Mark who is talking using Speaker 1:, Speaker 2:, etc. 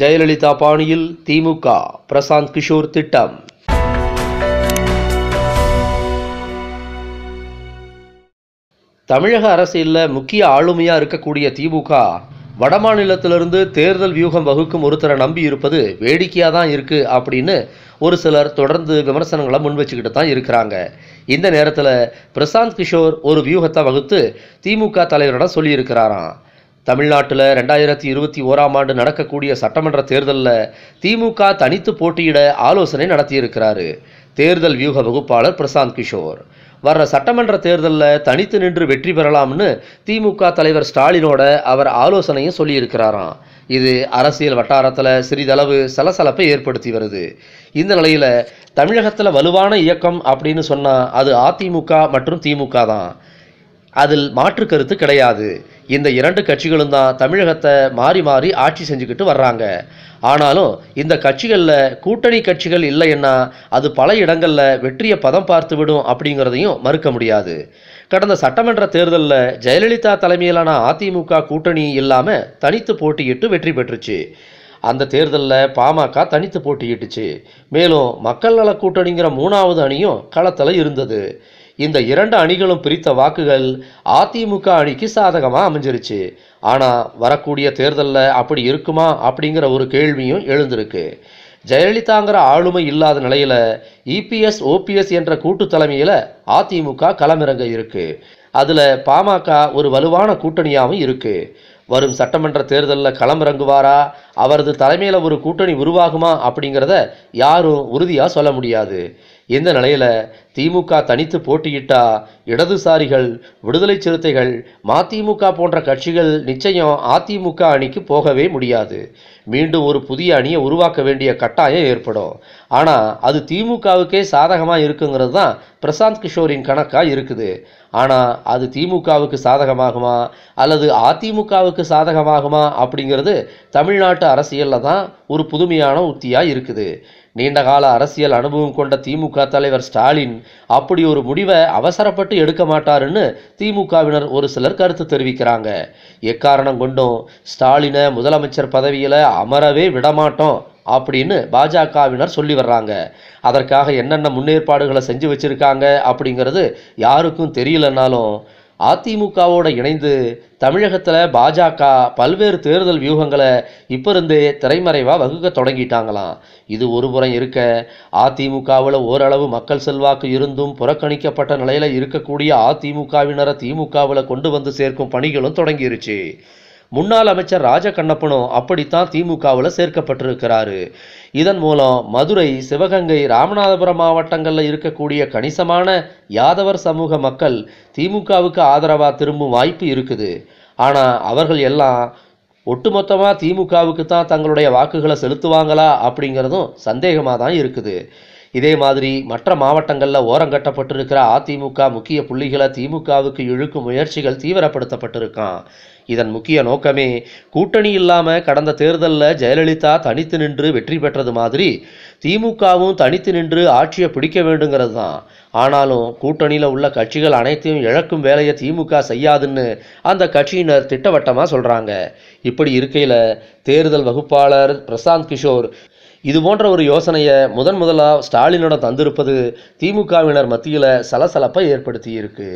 Speaker 1: ஜெயலலிதா பாணியில் திமுக பிரசாந்த் கிஷோர் திட்டம் தமிழக அரசியலில் முக்கிய ஆளுமையாக இருக்கக்கூடிய திமுக வடமாநிலத்திலிருந்து தேர்தல் வியூகம் வகுக்கும் ஒருத்தரை நம்பி இருப்பது வேடிக்கையாக தான் இருக்குது அப்படின்னு ஒரு சிலர் தொடர்ந்து விமர்சனங்களை முன்வச்சுக்கிட்டு தான் இருக்கிறாங்க இந்த நேரத்தில் பிரசாந்த் கிஷோர் ஒரு வியூகத்தை வகுத்து திமுக தலைவரிடம் சொல்லியிருக்கிறாராம் தமிழ்நாட்டில் ரெண்டாயிரத்தி இருபத்தி ஓராம் ஆண்டு நடக்கக்கூடிய சட்டமன்ற தேர்தலில் திமுக தனித்து போட்டியிட ஆலோசனை நடத்தியிருக்கிறாரு தேர்தல் வியூக வகுப்பாளர் பிரசாந்த் கிஷோர் வர்ற சட்டமன்ற தேர்தலில் தனித்து நின்று வெற்றி பெறலாம்னு திமுக தலைவர் ஸ்டாலினோட அவர் ஆலோசனையும் சொல்லியிருக்கிறாராம் இது அரசியல் வட்டாரத்தில் சிறிதளவு சலசலப்பை ஏற்படுத்தி வருது இந்த நிலையில் தமிழகத்தில் வலுவான இயக்கம் அப்படின்னு சொன்னால் அது அதிமுக மற்றும் திமுக தான் அதில் மாற்று கருத்து கிடையாது இந்த இரண்டு கட்சிகளும் தான் தமிழகத்தை மாறி மாறி ஆட்சி செஞ்சுக்கிட்டு வர்றாங்க ஆனாலும் இந்த கட்சிகளில் கூட்டணி கட்சிகள் இல்லைன்னா அது பல இடங்களில் வெற்றியை பதம் பார்த்து விடும் அப்படிங்கிறதையும் மறுக்க முடியாது கடந்த சட்டமன்ற தேர்தலில் ஜெயலலிதா தலைமையிலான அதிமுக கூட்டணி இல்லாமல் தனித்து போட்டியிட்டு வெற்றி பெற்றுச்சு அந்த தேர்தலில் பாமக தனித்து போட்டியிட்டுச்சு மேலும் மக்கள் நல கூட்டணிங்கிற மூணாவது அணியும் களத்தில் இருந்தது இந்த இரண்டு அணிகளும் பிரித்த வாக்குகள் அதிமுக அணிக்கு சாதகமாக அமைஞ்சிருச்சு ஆனால் வரக்கூடிய தேர்தலில் அப்படி இருக்குமா அப்படிங்கிற ஒரு கேள்வியும் எழுந்திருக்கு ஜெயலலிதாங்கிற ஆளுமை இல்லாத நிலையில் இபிஎஸ் ஓபிஎஸ் என்ற கூட்டு தலைமையில் அதிமுக களமிறங்க இருக்குது அதில் பாமக ஒரு வலுவான கூட்டணியாகவும் இருக்குது வரும் சட்டமன்ற தேர்தலில் களமிறங்குவாரா அவரது தலைமையில் ஒரு கூட்டணி உருவாகுமா அப்படிங்கிறத யாரும் உறுதியாக சொல்ல முடியாது இந்த நிலையில் திமுக தனித்து போட்டியிட்டா இடதுசாரிகள் விடுதலை சிறுத்தைகள் மதிமுக போன்ற கட்சிகள் நிச்சயம் அதிமுக அணிக்கு போகவே முடியாது மீண்டும் ஒரு புதிய அணியை உருவாக்க வேண்டிய கட்டாயம் ஏற்படும் ஆனால் அது திமுகவுக்கே சாதகமாக இருக்குங்கிறது தான் பிரசாந்த் கிஷோரின் கணக்காக இருக்குது ஆனால் அது திமுகவுக்கு சாதகமாகுமா அல்லது அதிமுகவுக்கு சாதகமாகுமா அப்படிங்கிறது தமிழ்நாட்டு அரசியலில் தான் ஒரு புதுமையான உத்தியாக இருக்குது நீண்டகால அரசியல் அனுபவம் கொண்ட திமுக தலைவர் ஸ்டாலின் அப்படி ஒரு முடிவை அவசரப்பட்டு எடுக்க மாட்டாருன்னு திமுகவினர் ஒரு சிலர் கருத்து தெரிவிக்கிறாங்க எக்காரணம் கொண்டும் ஸ்டாலினை முதலமைச்சர் பதவியில் அமரவே விடமாட்டோம் அப்படின்னு பாஜகவினர் சொல்லி வர்றாங்க அதற்காக என்னென்ன முன்னேற்பாடுகளை செஞ்சு வச்சுருக்காங்க அப்படிங்கிறது யாருக்கும் தெரியலனாலும் அதிமுகவோடு இணைந்து தமிழகத்தில் பாஜக பல்வேறு தேர்தல் வியூகங்களை இப்போ இருந்தே திரைமறைவாக வகுக்க தொடங்கிட்டாங்களாம் இது ஒரு புறம் இருக்க அதிமுகவில் ஓரளவு மக்கள் செல்வாக்கு இருந்தும் புறக்கணிக்கப்பட்ட நிலையில் இருக்கக்கூடிய அதிமுகவினரை திமுகவில் கொண்டு வந்து சேர்க்கும் பணிகளும் தொடங்கிருச்சு முன்னாள் அமைச்சர் ராஜ கண்ணப்பனும் அப்படித்தான் திமுகவில் சேர்க்கப்பட்டிருக்கிறாரு இதன் மூலம் மதுரை சிவகங்கை ராமநாதபுரம் மாவட்டங்களில் இருக்கக்கூடிய கணிசமான யாதவர் சமூக மக்கள் திமுகவுக்கு ஆதரவாக திரும்பும் வாய்ப்பு இருக்குது ஆனால் அவர்கள் எல்லாம் ஒட்டுமொத்தமாக திமுகவுக்கு தான் தங்களுடைய வாக்குகளை செலுத்துவாங்களா அப்படிங்கிறதும் சந்தேகமாக தான் இருக்குது இதே மாதிரி மற்ற மாவட்டங்களில் ஓரங்கட்டப்பட்டிருக்கிற அதிமுக முக்கிய புள்ளிகளை திமுகவுக்கு இழுக்கும் முயற்சிகள் தீவிரப்படுத்தப்பட்டிருக்கான் இதன் முக்கிய நோக்கமே கூட்டணி இல்லாமல் கடந்த தேர்தலில் ஜெயலலிதா தனித்து நின்று வெற்றி பெற்றது மாதிரி திமுகவும் தனித்து நின்று ஆட்சியை பிடிக்க வேண்டுங்கிறது தான் ஆனாலும் கூட்டணியில் உள்ள கட்சிகள் அனைத்தையும் இழக்கும் வேலையை திமுக செய்யாதுன்னு அந்த கட்சியினர் திட்டவட்டமாக சொல்கிறாங்க இப்படி இருக்கையில் தேர்தல் வகுப்பாளர் பிரசாந்த் கிஷோர் இது போன்ற ஒரு யோசனையை முதன் முதலாக ஸ்டாலினோட தந்திருப்பது திமுகவினர் மத்தியில் சலசலப்பை ஏற்படுத்தியிருக்கு